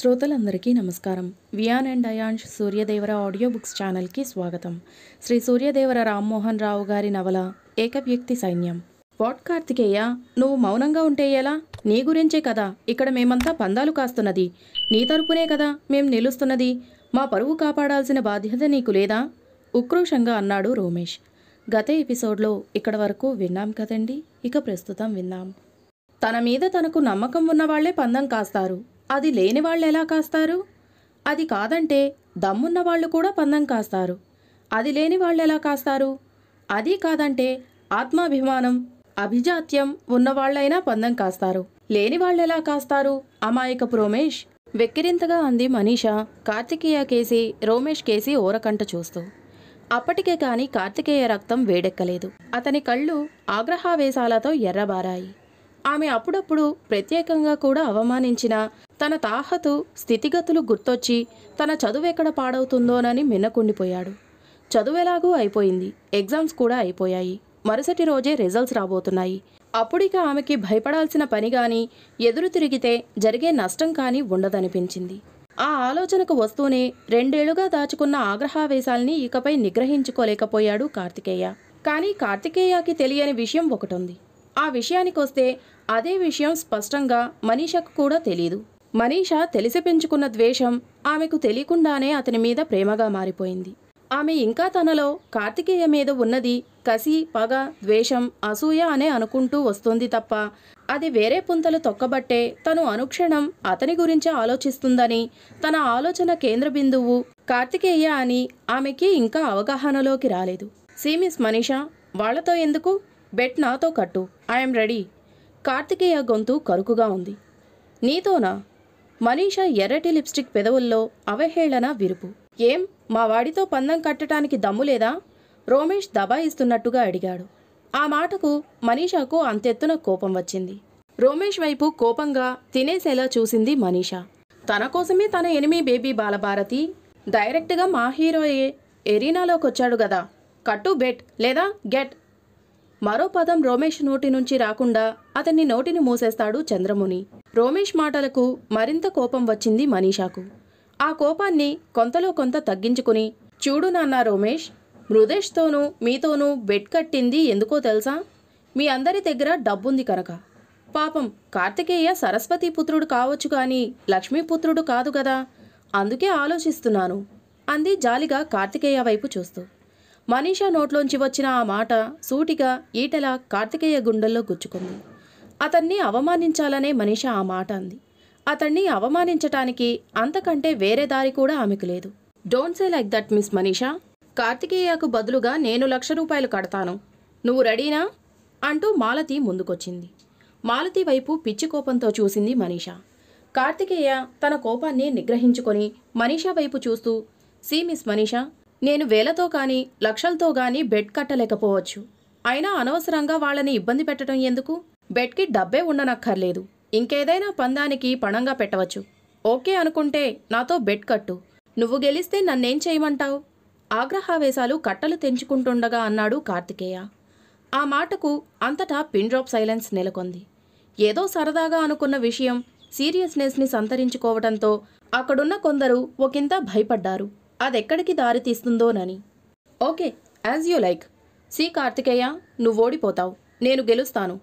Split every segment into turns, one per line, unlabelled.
శ్రోతలందరికీ నమస్కారం Viyan and Dayansh Suryadevara audio books ఛానల్కి స్వాగతం శ్రీ సూర్యదేవర రామ్మోహన్ రావు గారి నవల ఏకవ్యక్తి సైన్యం వాట్ కార్తికేయ నువ్వు మౌనంగా ఉంటే ఎలా నీ గురించే కదా ఇక్కడ మేమంతా పందాలు కాస్తున్నది నీ తరపునే కదా మేం నిలుస్తున్నది మా పరువు కాపాడాల్సిన బాధ్యత నీకు లేదా ఉక్రోషంగా అన్నాడు రోమేష్ గత ఎపిసోడ్లో ఇక్కడ వరకు విన్నాం కదండి ఇక ప్రస్తుతం విన్నాం తన మీద తనకు నమ్మకం ఉన్నవాళ్లే పందం కాస్తారు అది లేని వాళ్ళు ఎలా కాస్తారు అది కాదంటే దమ్మున్న వాళ్ళు కూడా పందం కాస్తారు అది లేని వాళ్ళు ఎలా కాస్తారు అది కాదంటే ఆత్మాభిమానం అభిజాత్యం ఉన్నవాళ్లైనా పందం కాస్తారు లేని వాళ్ళు ఎలా కాస్తారు అమాయకపు రోమేష్ వెక్కిరింతగా అంది మనీష కార్తికేయ కేసి రోమేష్ కేసి ఓరకంట చూస్తూ అప్పటికే కాని కార్తికేయ రక్తం వేడెక్కలేదు అతని కళ్ళు ఆగ్రహావేశాలతో ఎర్రబారాయి ఆమె అప్పుడప్పుడు ప్రత్యేకంగా కూడా అవమానించిన తన తాహతు స్థితిగతులు గుర్తొచ్చి తన చదువు ఎక్కడ పాడవుతుందోనని మిన్నకుండిపోయాడు చదువెలాగూ అయిపోయింది ఎగ్జామ్స్ కూడా అయిపోయాయి మరుసటి రోజే రిజల్ట్స్ రాబోతున్నాయి అప్పుడిక ఆమెకి భయపడాల్సిన పని కానీ ఎదురు తిరిగితే జరిగే నష్టం కానీ ఉండదనిపించింది ఆ ఆలోచనకు వస్తూనే రెండేళ్లుగా దాచుకున్న ఆగ్రహావేశాల్ని ఇకపై నిగ్రహించుకోలేకపోయాడు కార్తికేయ కానీ కార్తికేయకి తెలియని విషయం ఒకటుంది ఆ విషయానికొస్తే అదే విషయం స్పష్టంగా మనీషకు కూడా తెలియదు మనీష తెలిసి పెంచుకున్న ద్వేషం ఆమెకు తెలియకుండానే అతని మీద ప్రేమగా మారిపోయింది ఆమె ఇంకా తనలో కార్తికేయ మీద ఉన్నది కసి పగ ద్వేషం అసూయ అనే అనుకుంటూ వస్తుంది తప్ప అది వేరే పుంతలు తొక్కబట్టే తను అనుక్షణం అతని గురించే ఆలోచిస్తుందని తన ఆలోచన కేంద్ర బిందువు కార్తికేయ అని ఆమెకి ఇంకా అవగాహనలోకి రాలేదు సీమిస్ మనీష వాళ్లతో ఎందుకు బెట్ నాతో కట్టు ఐఎమ్ రెడీ కార్తికేయ గొంతు కరుకుగా ఉంది నీతోనా మనీషా ఎర్రటి లిప్స్టిక్ పెదవుల్లో అవహేళన విరుపు ఏం మా వాడితో పందం కట్టడానికి దమ్ము లేదా రోమేష్ దబాయిస్తున్నట్టుగా అడిగాడు ఆ మాటకు మనీషాకు అంతెత్తున కోపం వచ్చింది రోమేష్ వైపు కోపంగా తినేసేలా చూసింది మనీషా తన కోసమే తన ఎనిమి బేబీ బాలభారతి డైరెక్ట్గా మా హీరోయే ఎరీనాలోకొచ్చాడు గదా కట్టు బెట్ లేదా గెట్ మరో పదం రోమేష్ నోటి నుంచి రాకుండా అతన్ని నోటిని మూసేస్తాడు చంద్రముని రోమేష్ మాటలకు మరింత కోపం వచ్చింది మనీషాకు ఆ కోపాన్ని కొంతలో కొంత తగ్గించుకుని చూడు నాన్న రోమేష్ మృదేష్తోనూ మీతోనూ బెడ్ కట్టింది ఎందుకో తెలుసా మీ అందరి దగ్గర డబ్బుంది కనుక పాపం కార్తికేయ సరస్వతి పుత్రుడు కావచ్చు కానీ లక్ష్మీపుత్రుడు కాదు కదా అందుకే ఆలోచిస్తున్నాను అంది జాలిగా కార్తికేయ వైపు చూస్తూ మనీషా నోట్లోంచి వచ్చిన ఆ మాట సూటిగా ఈటెల కార్తికేయ గుండెల్లో గుచ్చుకుంది అతన్ని అవమానించాలనే మనీష ఆ మాట అంది అతన్ని అవమానించటానికి అంతకంటే వేరే దారి కూడా ఆమెకు లేదు don't say like that miss Manisha కార్తికేయకు బదులుగా నేను లక్ష రూపాయలు కడతాను నువ్వు రెడీనా అంటూ మాలతి ముందుకొచ్చింది మాలతి వైపు పిచ్చి కోపంతో చూసింది మనీషా కార్తికేయ తన కోపాన్ని నిగ్రహించుకొని మనీషా వైపు చూస్తూ సీ మిస్ మనీషా నేను వేలతో కానీ లక్షలతో కానీ బెడ్ కట్టలేకపోవచ్చు అయినా అనవసరంగా వాళ్ళని ఇబ్బంది పెట్టడం ఎందుకు బెడ్కి డబ్బే ఉండనక్కర్లేదు ఇంకేదైనా పందానికి పణంగా పెట్టవచ్చు ఓకే అనుకుంటే నాతో బెడ్ కట్టు నువ్వు గెలిస్తే నన్నేం చేయమంటావు ఆగ్రహావేశాలు కట్టలు తెంచుకుంటుండగా అన్నాడు కార్తికేయ ఆ మాటకు అంతటా పిన్ డ్రాప్ సైలెన్స్ నెలకొంది ఏదో సరదాగా అనుకున్న విషయం సీరియస్నెస్ని సంతరించుకోవడంతో అక్కడున్న కొందరు ఒకంత భయపడ్డారు అదెక్కడికి దారితీస్తుందోనని okay as you like see Karthikeya నువ్వు ఓడిపోతావు నేను గెలుస్తాను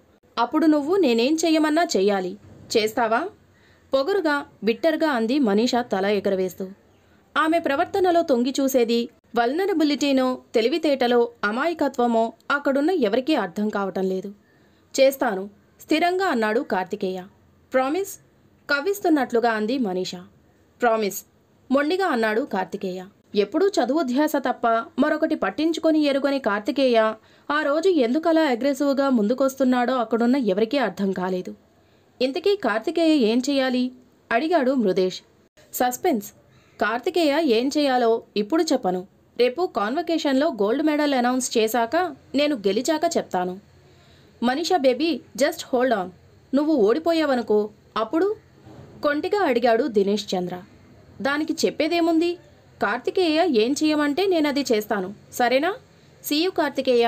అప్పుడు నువ్వు నేనేం చెయ్యమన్నా చెయ్యాలి చేస్తావా పొగరుగా బిట్టర్గా అంది మనీషా తల ఎగరవేస్తూ ఆమె ప్రవర్తనలో తొంగి చూసేది వల్నరబిలిటీనో తెలివితేటలో అమాయకత్వమో అక్కడున్న ఎవరికీ అర్థం కావటం లేదు చేస్తాను స్థిరంగా అన్నాడు కార్తికేయ ప్రామిస్ కవ్విస్తున్నట్లుగా అంది మనీషా ప్రామిస్ మొండిగా అన్నాడు కార్తికేయ ఎప్పుడూ చదువు ధ్యాస తప్ప మరొకటి పట్టించుకొని ఎరుగని కార్తికేయ ఆ రోజు ఎందుకలా అగ్రెసివ్గా ముందుకొస్తున్నాడో అక్కడున్న ఎవరికీ అర్థం కాలేదు ఇంతకీ కార్తికేయ ఏం చేయాలి అడిగాడు మృదేష్ సస్పెన్స్ కార్తికేయ ఏం చేయాలో ఇప్పుడు చెప్పను రేపు కాన్వకేషన్లో గోల్డ్ మెడల్ అనౌన్స్ చేశాక నేను గెలిచాక చెప్తాను Manisha baby just hold on నువ్వు ఓడిపోయావనుకో అప్పుడు కొంటిగా అడిగాడు దినేష్ చంద్ర దానికి చెప్పేదేముంది కార్తికేయ ఏం చేయమంటే నేనది చేస్తాను సరేనా సీయు కార్తికేయ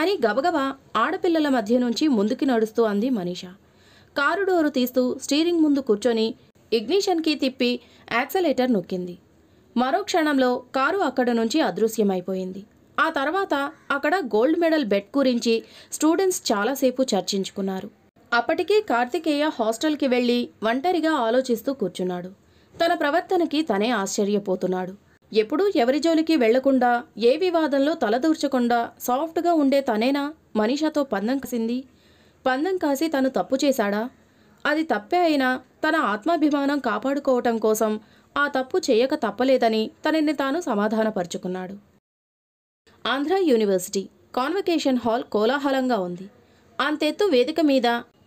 అని గబగబా ఆడపిల్లల మధ్య నుంచి ముందుకి నడుస్తూ అంది మనీష కారు డోరు తీస్తూ స్టీరింగ్ ముందు కూర్చొని ఇగ్నిషన్కి తిప్పి యాక్సలేటర్ నొక్కింది మరో క్షణంలో కారు అక్కడ నుంచి అదృశ్యమైపోయింది ఆ తర్వాత అక్కడ గోల్డ్ మెడల్ బెట్ గురించి స్టూడెంట్స్ చాలాసేపు చర్చించుకున్నారు అప్పటికే కార్తికేయ హాస్టల్కి వెళ్ళి ఒంటరిగా ఆలోచిస్తూ కూర్చున్నాడు తన ప్రవర్తనకి తనే ఆశ్చర్యపోతున్నాడు ఎప్పుడూ ఎవరి జోలికి వెళ్లకుండా ఏ వివాదంలో తలదూర్చకుండా సాఫ్ట్గా ఉండే తనేనా మనీషాతో పందం కసింది పందం కాసి తను తప్పు చేశాడా అది తప్పే అయినా తన ఆత్మాభిమానం కాపాడుకోవటం కోసం ఆ తప్పు చేయక తప్పలేదని తనని తాను సమాధానపరుచుకున్నాడు ఆంధ్ర యూనివర్సిటీ కాన్వకేషన్ హాల్ కోలాహలంగా ఉంది అంతెత్తు వేదిక మీద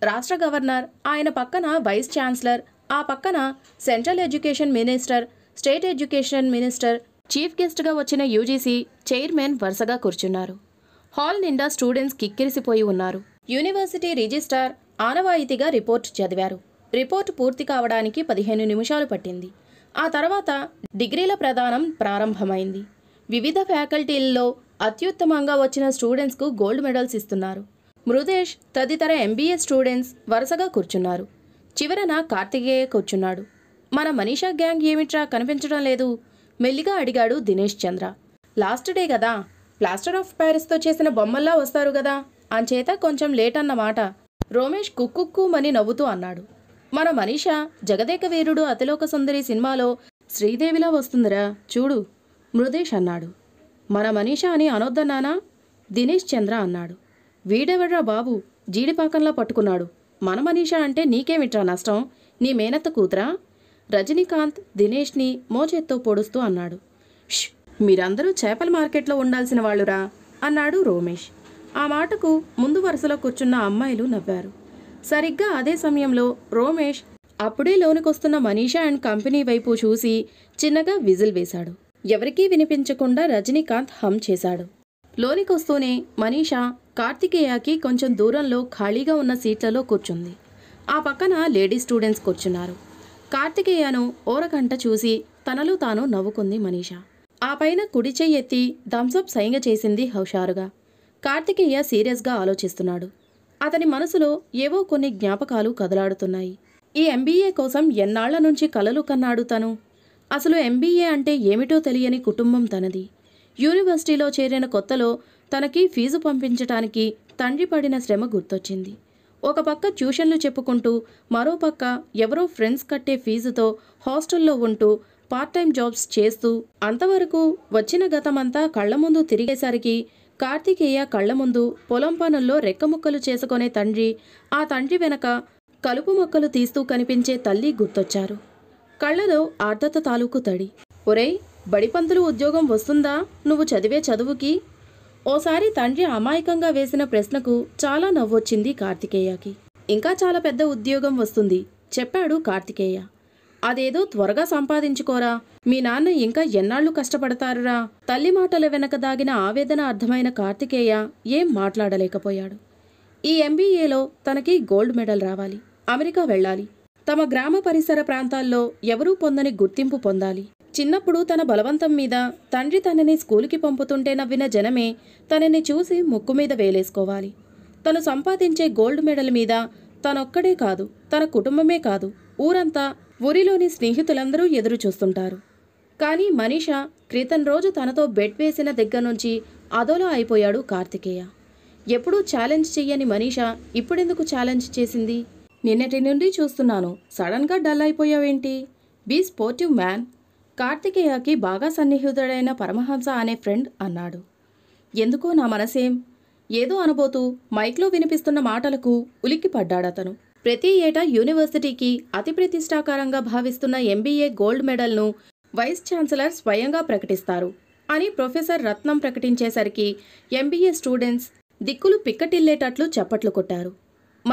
రాష్ట్ర గవర్నర్ ఆయన పక్కన వైస్ ఛాన్సలర్ ఆ పక్కన central education minister state education minister chief గెస్ట్గా వచ్చిన యూజీసీ చైర్మన్ వరుసగా కూర్చున్నారు హాల్ నిండా స్టూడెంట్స్ కిక్కిరిసిపోయి ఉన్నారు యూనివర్సిటీ రిజిస్ట్రార్ ఆనవాయితీగా రిపోర్ట్ చదివారు రిపోర్ట్ పూర్తి కావడానికి పదిహేను నిమిషాలు పట్టింది ఆ తర్వాత డిగ్రీల ప్రదానం ప్రారంభమైంది వివిధ ఫ్యాకల్టీల్లో అత్యుత్తమంగా వచ్చిన స్టూడెంట్స్కు గోల్డ్ మెడల్స్ ఇస్తున్నారు మృదేష్ తదితర ఎంబీఏ స్టూడెంట్స్ వరుసగా కూర్చున్నారు చివరన కార్తికేయ కూర్చున్నాడు మన మనీషా గ్యాంగ్ ఏమిట్రా కనిపించడం లేదు మెల్లిగా అడిగాడు దినేష్ చంద్ర లాస్ట్ డే కదా ప్లాస్టర్ ఆఫ్ ప్యారిస్తో చేసిన బొమ్మల్లా వస్తారు కదా అంచేత కొంచెం లేట్ అన్నమాట రోమేష్ కుక్కుక్కుమని నవ్వుతూ అన్నాడు మన మనీష జగదేక వీరుడు అతిలోక సుందరి సినిమాలో శ్రీదేవిలా వస్తుందిరా చూడు మృదేష్ అన్నాడు మన మనీష అని అనొద్దన్నానా దినేష్ చంద్ర అన్నాడు వీడెవడ్రా బాబు జీడిపాకంలా పట్టుకున్నాడు మన మనీషా అంటే నీకేమిట్రా నష్టం నీ మేనత్త కూతురా రజనీకాంత్ దినేష్ని మోచేత్తో పొడుస్తూ అన్నాడు మీరందరూ చేపల మార్కెట్లో ఉండాల్సిన వాళ్ళురా అన్నాడు రోమేష్ ఆ మాటకు ముందు వరుసలో కూర్చున్న అమ్మాయిలు నవ్వారు సరిగ్గా అదే సమయంలో రోమేష్ అప్పుడే లోనుకొస్తున్న మనీషా అండ్ కంపెనీ వైపు చూసి చిన్నగా విజిల్ వేశాడు ఎవరికీ వినిపించకుండా రజనీకాంత్ హమ్ చేశాడు లోనికొస్తూనే మనీషా కార్తికేయకి కొంచెం దూరంలో ఖాళీగా ఉన్న సీట్లలో కూర్చుంది ఆ పక్కన లేడీ స్టూడెంట్స్ కూర్చున్నారు కార్తికేయను ఓరకంట చూసి తనలో తాను నవ్వుకుంది మనీష ఆ పైన కుడి చెయ్యి ఎత్తి థమ్సప్ సైంగ చేసింది హుషారుగా కార్తికేయ సీరియస్గా ఆలోచిస్తున్నాడు అతని మనసులో ఏవో కొన్ని జ్ఞాపకాలు కదలాడుతున్నాయి ఈ ఎంబీఏ కోసం ఎన్నాళ్ల నుంచి కలలు కన్నాడు తను అసలు ఎంబీఏ అంటే ఏమిటో తెలియని కుటుంబం తనది యూనివర్సిటీలో చేరిన కొత్తలో తనకి ఫీజు పంపించటానికి తండ్రి పడిన శ్రమ గుర్తొచ్చింది ఒక పక్క ట్యూషన్లు చెప్పుకుంటూ మరోపక్క ఎవరో ఫ్రెండ్స్ కట్టే ఫీజుతో హాస్టల్లో ఉంటూ పార్ట్ టైం జాబ్స్ చేస్తూ అంతవరకు వచ్చిన గతమంతా కళ్ల ముందు తిరిగేసరికి కార్తికేయ కళ్ల ముందు పొలం పనుల్లో రెక్కముక్కలు చేసుకునే తండ్రి ఆ తండ్రి వెనక కలుపు మొక్కలు తీస్తూ కనిపించే తల్లి గుర్తొచ్చారు కళ్ళలో ఆర్ధత తాలూకు తడి ఒరే బడిపంతులు ఉద్యోగం వస్తుందా నువ్వు చదివే చదువుకి ఓసారి తండ్రి అమాయకంగా వేసిన ప్రశ్నకు చాలా నవ్వొచ్చింది కార్తికేయకి ఇంకా చాలా పెద్ద ఉద్యోగం వస్తుంది చెప్పాడు కార్తికేయ అదేదో త్వరగా సంపాదించుకోరా మీ నాన్న ఇంకా ఎన్నాళ్ళు కష్టపడతారురా తల్లి మాటల వెనక దాగిన ఆవేదన అర్థమైన కార్తికేయ ఏం మాట్లాడలేకపోయాడు ఈ ఎంబీఏలో తనకి గోల్డ్ మెడల్ రావాలి అమెరికా వెళ్ళాలి తమ గ్రామ పరిసర ప్రాంతాల్లో ఎవరూ పొందని గుర్తింపు పొందాలి చిన్నప్పుడు తన బలవంతం మీద తండ్రి తనని స్కూలుకి పంపుతుంటే నవ్విన జనమే తనని చూసి ముక్కు మీద వేలేసుకోవాలి తను సంపాదించే గోల్డ్ మెడల్ మీద తనొక్కడే కాదు తన కుటుంబమే కాదు ఊరంతా ఊరిలోని స్నేహితులందరూ ఎదురు చూస్తుంటారు కానీ మనీష క్రితం రోజు తనతో బెడ్ వేసిన దగ్గర నుంచి అదోలా అయిపోయాడు కార్తికేయ ఎప్పుడూ ఛాలెంజ్ చెయ్యని మనీష ఇప్పుడెందుకు ఛాలెంజ్ చేసింది నిన్నటి నుండి చూస్తున్నాను సడన్గా డల్ అయిపోయావేంటి బీ స్పోర్టివ్ మ్యాన్ కార్తికేయకి బాగా సన్నిహితుడైన పరమహంస అనే ఫ్రెండ్ అన్నాడు ఎందుకో నా మనసేం ఏదో అనబోతూ మైక్లో వినిపిస్తున్న మాటలకు ఉలిక్కిపడ్డాడతను ప్రతి ఏటా యూనివర్సిటీకి అతి ప్రతిష్టాకారంగా భావిస్తున్న ఎంబీఏ గోల్డ్ మెడల్ను వైస్ ఛాన్సలర్ స్వయంగా ప్రకటిస్తారు అని ప్రొఫెసర్ రత్నం ప్రకటించేసరికి ఎంబీఏ స్టూడెంట్స్ దిక్కులు పిక్కటిల్లేటట్లు చప్పట్లు కొట్టారు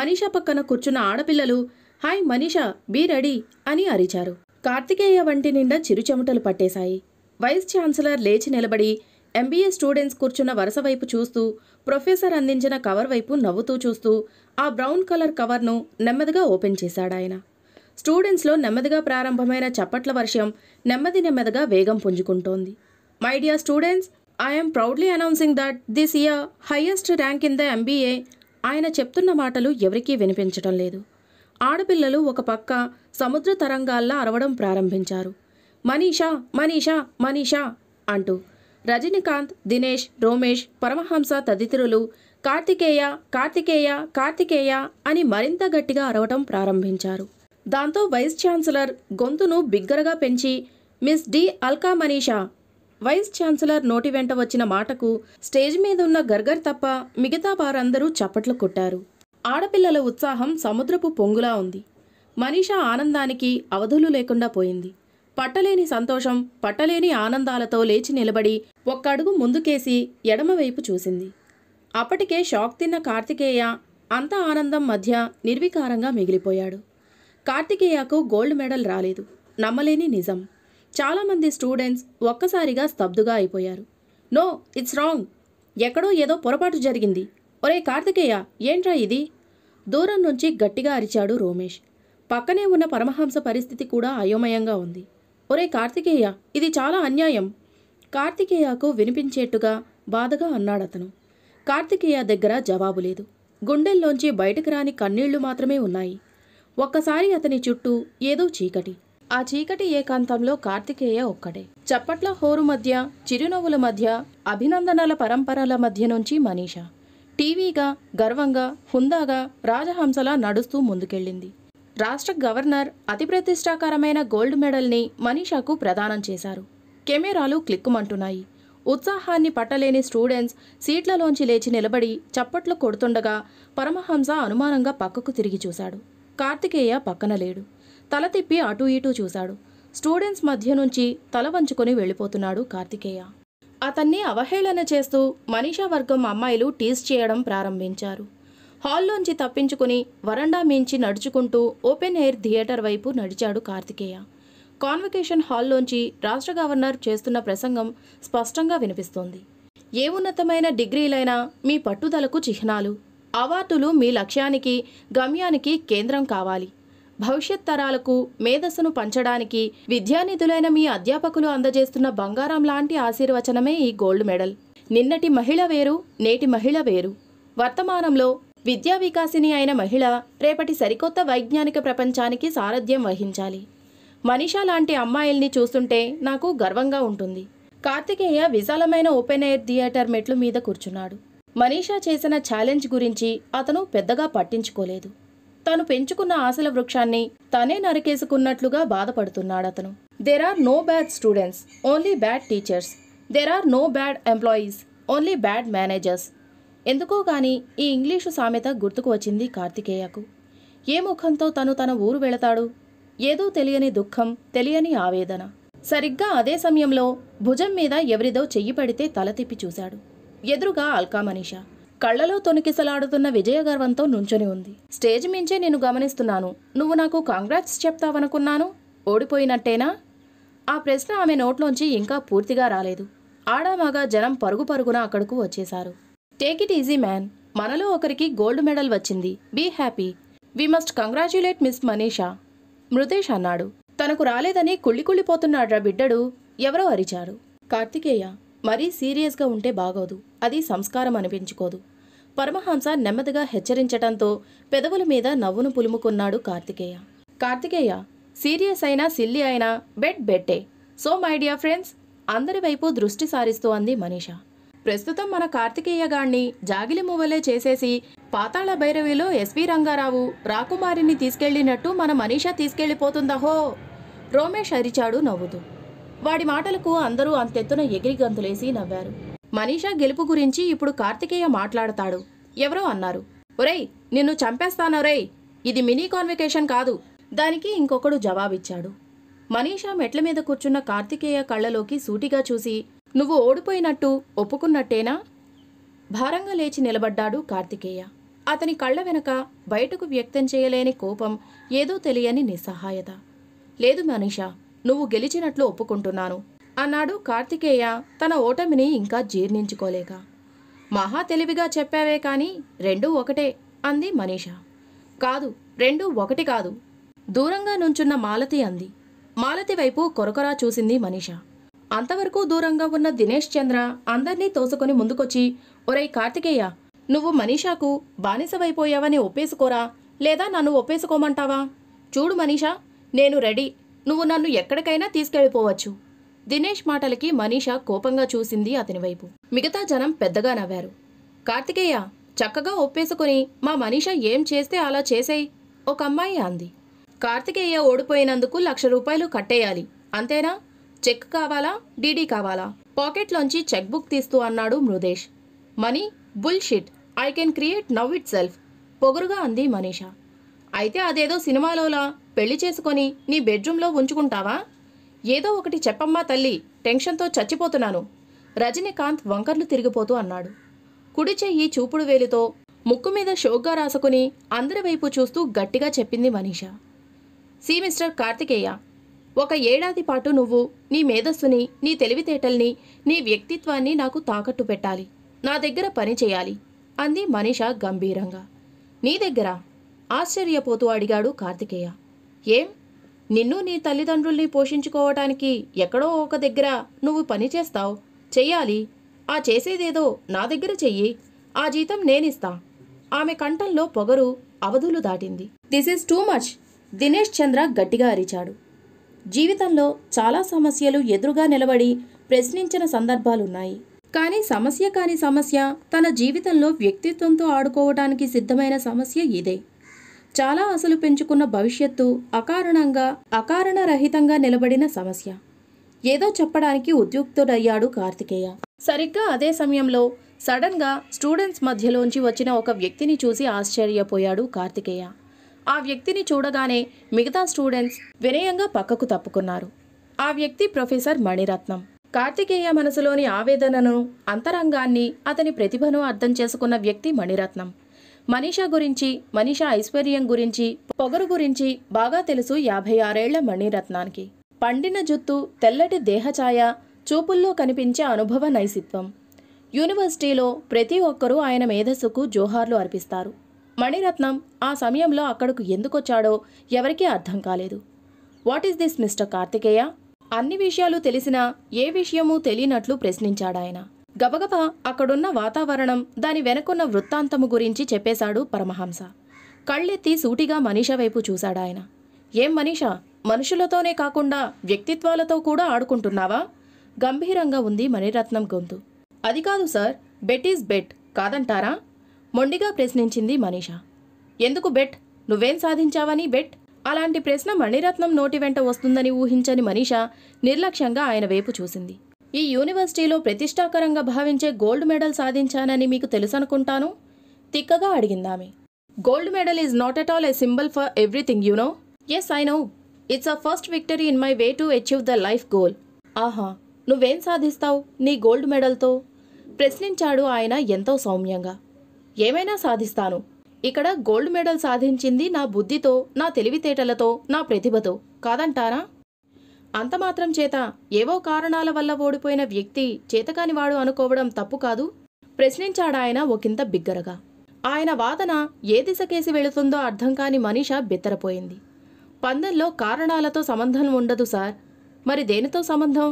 మనీషా పక్కన కూర్చున్న ఆడపిల్లలు హాయ్ మనీషా బీ రెడీ అని అరిచారు కార్తికేయ వంటి నిండా చిరుచెమటలు పట్టేశాయి వైస్ ఛాన్సలర్ లేచి నిలబడి ఎంబీఏ స్టూడెంట్స్ కూర్చున్న వరుస వైపు చూస్తూ ప్రొఫెసర్ అందించిన కవర్ వైపు నవ్వుతూ చూస్తూ ఆ బ్రౌన్ కలర్ కవర్ను నెమ్మదిగా ఓపెన్ చేశాడాయన స్టూడెంట్స్లో నెమ్మదిగా ప్రారంభమైన చప్పట్ల వర్షం నెమ్మది నెమ్మదిగా వేగం పుంజుకుంటోంది my dear students I'm proudly announcing that this year highest rank in the MBA ఆయన చెప్తున్న మాటలు ఎవరికీ వినిపించటం లేదు ఆడపిల్లలు ఒక పక్క సముద్ర తరంగాల్లా అరవడం ప్రారంభించారు మనీషా మనీషా మనీషా అంటూ రజనీకాంత్ దినేష్ రోమేష్ పరమహంస తదితరులు కార్తికేయ కార్తికేయ కార్తికేయ అని మరింత గట్టిగా అరవటం ప్రారంభించారు దాంతో వైస్ ఛాన్సలర్ గొంతును బిగ్గరగా పెంచి miss D Alka Manisha vice chancellor నోటి వెంట వచ్చిన మాటకు స్టేజ్ మీదున్న గర్గర్ తప్ప మిగతా వారందరూ చప్పట్లు కొట్టారు ఆడపిల్లల ఉత్సాహం సముద్రపు పొంగులా ఉంది మనీషా ఆనందానికి అవధులు లేకుండా పోయింది పట్టలేని సంతోషం పట్టలేని ఆనందాలతో లేచి నిలబడి ఒక్కడుగు ముందుకేసి ఎడమవైపు చూసింది అప్పటికే షాక్ తిన్న కార్తికేయ అంత ఆనందం మధ్య నిర్వికారంగా మిగిలిపోయాడు కార్తికేయకు గోల్డ్ మెడల్ రాలేదు నమ్మలేని నిజం చాలామంది స్టూడెంట్స్ ఒక్కసారిగా స్తబ్దుగా అయిపోయారు నో ఇట్స్ రాంగ్ ఎక్కడో ఏదో పొరపాటు జరిగింది ఒరే కార్తికేయ ఏంట్రా ఇది దూరం నుంచి గట్టిగా అరిచాడు రోమేష్ పక్కనే ఉన్న పరమహంస పరిస్థితి కూడా అయోమయంగా ఉంది ఒరే కార్తికేయ ఇది చాలా అన్యాయం కార్తికేయకు వినిపించేట్టుగా బాధగా అన్నాడతను కార్తికేయ దగ్గర జవాబు లేదు గుండెల్లోంచి బయటకు రాని కన్నీళ్లు మాత్రమే ఉన్నాయి ఒక్కసారి అతని చుట్టూ ఏదో చీకటి ఆ చీకటి ఏకాంతంలో కార్తికేయ ఒక్కడే చప్పట్ల హోరు మధ్య చిరునవ్వుల మధ్య అభినందనల పరంపరల మధ్య నుంచి మనీషా టీవీగా గర్వంగా హుందాగా రాజహంసలా నడుస్తూ ముందుకెళ్ళింది రాష్ట్ర గవర్నర్ అతి ప్రతిష్టాకరమైన గోల్డ్ మెడల్ని మనీషాకు ప్రదానం చేశారు కెమెరాలు క్లిక్కుమంటున్నాయి ఉత్సాహాన్ని పట్టలేని స్టూడెంట్స్ సీట్లలోంచి లేచి నిలబడి చప్పట్లు కొడుతుండగా పరమహంస అనుమానంగా పక్కకు తిరిగి చూశాడు కార్తికేయ పక్కన లేడు తల తిప్పి అటూ ఇటూ చూశాడు స్టూడెంట్స్ మధ్య నుంచి తల వంచుకొని వెళ్ళిపోతున్నాడు కార్తికేయ అతన్ని అవహేళన చేస్తూ మనీషా వర్గం అమ్మాయిలు టీజ్ చేయడం ప్రారంభించారు హాల్లోంచి తప్పించుకుని వరండా మించి నడుచుకుంటూ ఓపెన్ ఎయిర్ థియేటర్ వైపు నడిచాడు కార్తికేయ కాన్వకేషన్ హాల్లోంచి రాష్ట్ర గవర్నర్ చేస్తున్న ప్రసంగం స్పష్టంగా వినిపిస్తోంది ఏ ఉన్నతమైన డిగ్రీలైనా మీ పట్టుదలకు చిహ్నాలు అవార్డులు మీ లక్ష్యానికి గమ్యానికి కేంద్రం కావాలి భవిష్యత్ తరాలకు మేధస్సును పంచడానికి విద్యానిధులైన మీ అధ్యాపకులు అందజేస్తున్న బంగారం లాంటి ఆశీర్వచనమే ఈ గోల్డ్ మెడల్ నిన్నటి మహిళ వేరు నేటి మహిళ వేరు వర్తమానంలో విద్యా వికాసిని అయిన మహిళ రేపటి సరికొత్త వైజ్ఞానిక ప్రపంచానికి సారథ్యం వహించాలి మనిషా లాంటి అమ్మాయిల్ని చూస్తుంటే నాకు గర్వంగా ఉంటుంది కార్తికేయ విశాలమైన ఓపెన్ ఎయిర్ థియేటర్ మెట్లు మీద కూర్చున్నాడు మనీషా చేసిన ఛాలెంజ్ గురించి అతను పెద్దగా పట్టించుకోలేదు తాను పెంచుకున్న ఆశల వృక్షాన్ని తనే నరికేసుకున్నట్లుగా అతను there are no bad students only bad teachers there are no bad employees only bad managers ఎందుకో కానీ ఈ ఇంగ్లీషు సామెత గుర్తుకు వచ్చింది కార్తికేయకు ఏ ముఖంతో తను తన ఊరు వెళతాడు ఏదో తెలియని దుఃఖం తెలియని ఆవేదన సరిగ్గా అదే సమయంలో భుజం మీద ఎవరిదో చెయ్యి పడితే తల తిప్పి చూశాడు ఎదురుగా అల్కా మనీషా కళ్లలో తొనికిసలాడుతున్న విజయగర్వంతో నుంచొని ఉంది స్టేజ్ మించే నేను గమనిస్తున్నాను నువ్వు నాకు కాంగ్రాట్స్ చెప్తావనుకున్నాను ఓడిపోయినట్టేనా ఆ ప్రశ్న ఆమె నోట్లోంచి ఇంకా పూర్తిగా రాలేదు ఆడామాగా జనం పరుగు పరుగున అక్కడకు వచ్చేశారు టేక్ ఇట్ ఈజీ మ్యాన్ మనలో ఒకరికి గోల్డ్ మెడల్ వచ్చింది be happy we must congratulate miss Manisha Mrutesh అన్నాడు తనకు రాలేదని కుళ్ళి రా బిడ్డడు ఎవరో అరిచాడు కార్తికేయ మరీ సీరియస్గా ఉంటే బాగోదు అది సంస్కారం అనిపించుకోదు పరమహంస నెమ్మదిగా హెచ్చరించటంతో పెదవుల మీద నవ్వును పులుముకున్నాడు కార్తికేయ కార్తికేయ సీరియస్ అయినా సిల్లి అయినా బెడ్ బెట్టే సో మై డియర్ ఫ్రెండ్స్ అందరి వైపు దృష్టి సారిస్తూ అంది మనీష ప్రస్తుతం మన కార్తికేయ గాణ్ణి జాగిలి మువ్వలే చేసేసి పాతాళ భైరవిలో ఎస్వి రంగారావు రాకుమారిని తీసుకెళ్లినట్టు మన మనీష తీసుకెళ్లిపోతుందహో రోమేష్ అరిచాడు నవ్వుతూ వాడి మాటలకు అందరూ అంతెత్తున ఎగిరి గంతులేసి నవ్వారు మనీషా గెలుపు గురించి ఇప్పుడు కార్తికేయ మాట్లాడతాడు ఎవరో అన్నారు ఒరేయ్ నిన్ను చంపేస్తాను రేయ్ ఇది మినీ కాన్వికేషన్ కాదు దానికి ఇంకొకడు జవాబిచ్చాడు మనీషా మెట్ల మీద కూర్చున్న కార్తికేయ కళ్ళలోకి సూటిగా చూసి నువ్వు ఓడిపోయినట్టు ఒప్పుకున్నట్టేనా భారంగా లేచి నిలబడ్డాడు కార్తికేయ అతని కళ్ళ వెనక బయటకు వ్యక్తం చేయలేని కోపం ఏదో తెలియని నిస్సహాయత లేదు మనీషా నువ్వు గెలిచినట్లు ఒప్పుకుంటున్నాను అన్నాడు కార్తికేయ తన ఓటమిని ఇంకా జీర్ణించుకోలేక మహా తెలివిగా చెప్పావే కానీ రెండూ ఒకటే అంది మనీష కాదు రెండూ ఒకటి కాదు దూరంగా నుంచున్న మాలతి అంది మాలతి వైపు కొరకొరా చూసింది మనీష అంతవరకు దూరంగా ఉన్న దినేష్ చంద్ర అందర్నీ తోసుకుని ముందుకొచ్చి ఒరై కార్తికేయ నువ్వు మనీషాకు బానిసవైపోయావని ఒప్పేసుకోరా లేదా నన్ను ఒప్పేసుకోమంటావా చూడు మనీషా నేను రెడీ నువ్వు నన్ను ఎక్కడికైనా తీసుకెళ్ళిపోవచ్చు దినేష్ మాటలకి మనీషా కోపంగా చూసింది అతని వైపు మిగతా జనం పెద్దగా నవ్వారు కార్తికేయ చక్కగా ఒప్పేసుకుని మా మనీష ఏం చేస్తే అలా చేసేయ్ ఒక అమ్మాయి అంది కార్తికేయ ఓడిపోయినందుకు లక్ష రూపాయలు కట్టేయాలి అంతేనా చెక్ కావాలా డీడీ కావాలా పాకెట్లోంచి చెక్ బుక్ తీస్తూ అన్నాడు Mrudesh money bull shit I can create now itself పొగరుగా అంది మనీష అయితే అదేదో సినిమాలోలా పెళ్లి చేసుకొని నీ బెడ్రూమ్లో ఉంచుకుంటావా ఏదో ఒకటి చెప్పమ్మా తల్లి టెన్షన్తో చచ్చిపోతున్నాను రజనీకాంత్ వంకర్లు తిరిగిపోతూ అన్నాడు కుడి చెయ్యి చూపుడు వేలితో ముక్కు మీద షోక్గా రాసుకుని అందరి వైపు చూస్తూ గట్టిగా చెప్పింది మనీష సి మిస్టర్ కార్తికేయ ఒక ఏడాది పాటు నువ్వు నీ మేధస్సుని నీ తెలివితేటల్ని నీ వ్యక్తిత్వాన్ని నాకు తాకట్టు పెట్టాలి నా దగ్గర పని చేయాలి అంది మనీష గంభీరంగా నీ దగ్గర ఆశ్చర్యపోతూ అడిగాడు కార్తికేయ ఏం నిన్ను నీ తల్లిదండ్రుల్ని పోషించుకోవటానికి ఎక్కడో ఒక దగ్గర నువ్వు పని చేస్తావు చెయ్యాలి ఆ చేసేదేదో నా దగ్గర చెయ్యి ఆ జీతం నేనిస్తా ఆమె కంఠంలో పొగరు అవధులు దాటింది this is too much Dinesh Chandra గట్టిగా అరిచాడు జీవితంలో చాలా సమస్యలు ఎదురుగా నిలబడి ప్రశ్నించిన సందర్భాలున్నాయి కానీ సమస్య కాని సమస్య తన జీవితంలో వ్యక్తిత్వంతో ఆడుకోవటానికి సిద్ధమైన సమస్య ఇదే చాలా అసలు పెంచుకున్న భవిష్యత్తు అకారణంగా అకారణరహితంగా నిలబడిన సమస్య ఏదో చెప్పడానికి ఉద్యుక్తుడయ్యాడు కార్తికేయ సరిగ్గా అదే సమయంలో సడన్గా స్టూడెంట్స్ మధ్యలోంచి వచ్చిన ఒక వ్యక్తిని చూసి ఆశ్చర్యపోయాడు కార్తికేయ ఆ వ్యక్తిని చూడగానే మిగతా స్టూడెంట్స్ వినయంగా పక్కకు తప్పుకున్నారు ఆ వ్యక్తి ప్రొఫెసర్ మణిరత్నం కార్తికేయ మనసులోని ఆవేదనను అంతరంగాన్ని అతని ప్రతిభను అర్థం చేసుకున్న వ్యక్తి మణిరత్నం మనీషా గురించి మనీషా ఐశ్వర్యం గురించి పొగరు గురించి బాగా తెలుసు యాభై ఆరేళ్ల మణిరత్నానికి పండిన జుత్తు తెల్లటి దేహఛాయ చూపుల్లో కనిపించే అనుభవ నైసిత్వం యూనివర్సిటీలో ప్రతి ఒక్కరూ ఆయన మేధస్సుకు జోహార్లు అర్పిస్తారు మణిరత్నం ఆ సమయంలో అక్కడకు ఎందుకొచ్చాడో ఎవరికీ అర్థం కాలేదు what is this mister Karthikeya అన్ని విషయాలు తెలిసినా ఏ విషయమూ తెలియనట్లు ప్రశ్నించాడాయన గబగబ అక్కడున్న వాతావరణం దాని వెనకున్న వృత్తాంతము గురించి చెప్పేశాడు పరమహంస కళ్ళెత్తి సూటిగా మనీష వైపు చూశాడాయన ఏం మనీష మనుషులతోనే కాకుండా వ్యక్తిత్వాలతో కూడా ఆడుకుంటున్నావా గంభీరంగా ఉంది మణిరత్నం గొంతు అది కాదు సార్ బెట్ ఈజ్ బెట్ కాదంటారా మొండిగా ప్రశ్నించింది మనీష ఎందుకు బెట్ నువ్వేం సాధించావని బెట్ అలాంటి ప్రశ్న మణిరత్నం నోటి వెంట వస్తుందని ఊహించని మనీష నిర్లక్ష్యంగా ఆయన వైపు చూసింది ఈ యూనివర్సిటీలో ప్రతిష్టాకరంగా భావించే గోల్డ్ మెడల్ సాధించానని మీకు తెలుసనుకుంటాను తిక్కగా అడిగిందామె gold medal is not at all a symbol for everything you know yes I know it's a first victory in my way to achieve the life goal ఆహా నువ్వేం సాధిస్తావు నీ గోల్డ్ మెడల్తో ప్రశ్నించాడు ఆయన ఎంతో సౌమ్యంగా ఏమైనా సాధిస్తాను ఇక్కడ గోల్డ్ మెడల్ సాధించింది నా బుద్ధితో నా తెలివితేటలతో నా ప్రతిభతో కాదంటారా అంతమాత్రం చేత ఏవో కారణాల వల్ల ఓడిపోయిన వ్యక్తి చేతకానివాడు అనుకోవడం తప్పు కాదు ప్రశ్నించాడాయన ఒకంత బిగ్గరగా ఆయన వాదన ఏ దిశకేసి వెళుతుందో అర్థం కాని మనీష బిత్తరపోయింది పందెంలో కారణాలతో సంబంధం ఉండదు సార్ మరి దేనితో సంబంధం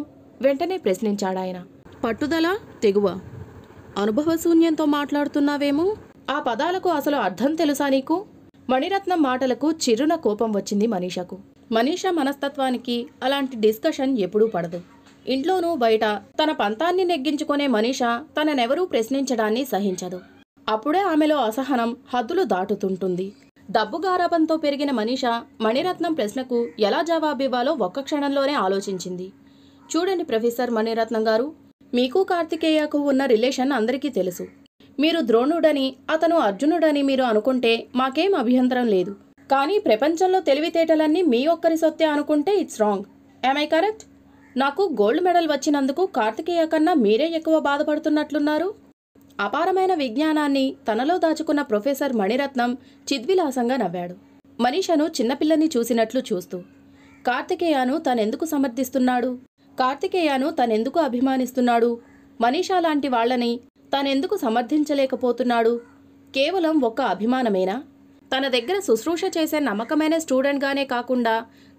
వెంటనే ప్రశ్నించాడాయన పట్టుదల తెగువ అనుభవశూన్యంతో మాట్లాడుతున్నావేమో ఆ పదాలకు అసలు అర్థం తెలుసా నీకు మణిరత్నం మాటలకు చిరున కోపం వచ్చింది మనీషకు మనీషా మనస్తత్వానికి అలాంటి డిస్కషన్ ఎప్పుడూ పడదు ఇంట్లోనూ బయట తన పంతాన్ని నెగ్గించుకునే మనీషా తననెవరూ ప్రశ్నించడాన్ని సహించదు అప్పుడే ఆమెలో అసహనం హద్దులు దాటుతుంటుంది డబ్బు గారాబంతో పెరిగిన మనీష మణిరత్నం ప్రశ్నకు ఎలా జవాబివ్వాలో ఒక్క క్షణంలోనే ఆలోచించింది చూడండి ప్రొఫెసర్ మణిరత్నం గారు మీకు కార్తికేయకు ఉన్న రిలేషన్ అందరికీ తెలుసు మీరు ద్రోణుడని అతను అర్జునుడని మీరు అనుకుంటే మాకేం అభ్యంతరం లేదు కానీ ప్రపంచంలో తెలివితేటలన్నీ మీ ఒక్కరి సొత్తే అనుకుంటే ఇట్స్ రాంగ్ ఐ కరెక్ట్ నాకు గోల్డ్ మెడల్ వచ్చినందుకు కార్తికేయ కన్నా మీరే ఎక్కువ బాధపడుతున్నట్లున్నారు అపారమైన విజ్ఞానాన్ని తనలో దాచుకున్న ప్రొఫెసర్ మణిరత్నం చిద్విలాసంగా నవ్వాడు మనీషను చిన్నపిల్లని చూసినట్లు చూస్తూ కార్తికేయాను తనెందుకు సమర్థిస్తున్నాడు కార్తికేయాను తనెందుకు అభిమానిస్తున్నాడు మనీషా లాంటి వాళ్లని తనెందుకు సమర్థించలేకపోతున్నాడు కేవలం ఒక్క అభిమానమేనా తన దగ్గర శుశ్రూష చేసే నమ్మకమైన స్టూడెంట్గానే కాకుండా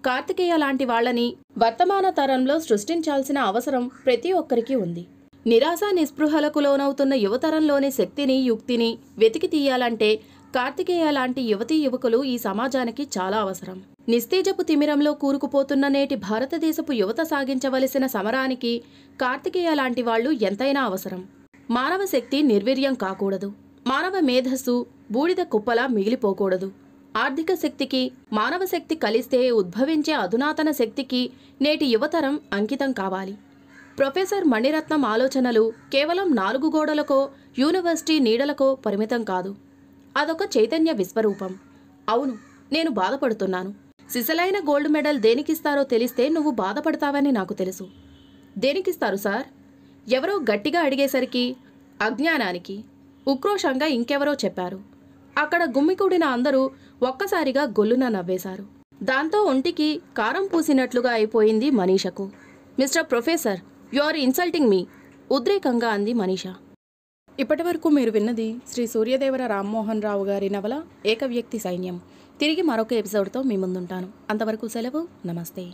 కార్తికేయ లాంటి వాళ్లని వర్తమాన తరంలో సృష్టించాల్సిన అవసరం ప్రతి ఒక్కరికి ఉంది నిరాశ నిస్పృహలకు లోనవుతున్న యువతరంలోని శక్తిని యుక్తిని వెతికి తీయాలంటే కార్తికేయ లాంటి యువతీ యువకులు ఈ సమాజానికి చాలా అవసరం నిస్తేజపు తిమిరంలో కూరుకుపోతున్న నేటి భారతదేశపు యువత సాగించవలసిన సమరానికి కార్తికేయ లాంటి వాళ్ళు ఎంతైనా అవసరం మానవ శక్తి నిర్వీర్యం కాకూడదు మానవ మేధస్సు బూడిద కుప్పలా మిగిలిపోకూడదు ఆర్థిక శక్తికి మానవ శక్తి కలిస్తే ఉద్భవించే అధునాతన శక్తికి నేటి యువతరం అంకితం కావాలి ప్రొఫెసర్ మణిరత్నం ఆలోచనలు కేవలం నాలుగు గోడలకో యూనివర్సిటీ నీడలకో పరిమితం కాదు అదొక చైతన్య విశ్వరూపం అవును నేను బాధపడుతున్నాను సిసలైన గోల్డ్ మెడల్ దేనికిస్తారో తెలిస్తే నువ్వు బాధపడతావని నాకు తెలుసు దేనికిస్తారు సార్ ఎవరో గట్టిగా అడిగేసరికి అజ్ఞానానికి ఉక్రోషంగా ఇంకెవరో చెప్పారు అక్కడ గుమ్మికూడిన అందరూ ఒక్కసారిగా గొల్లున నవ్వేశారు దాంతో ఒంటికి కారం పూసినట్లుగా అయిపోయింది మనీషకు mister professor you are insulting me ఉద్రేకంగా అంది మనీష ఇప్పటివరకు మీరు విన్నది శ్రీ సూర్యదేవర రామ్మోహన్ రావు గారి నవల ఏకవ్యక్తి సైన్యం తిరిగి మరొక ఎపిసోడ్తో మీ ముందుంటాను అంతవరకు సెలవు నమస్తే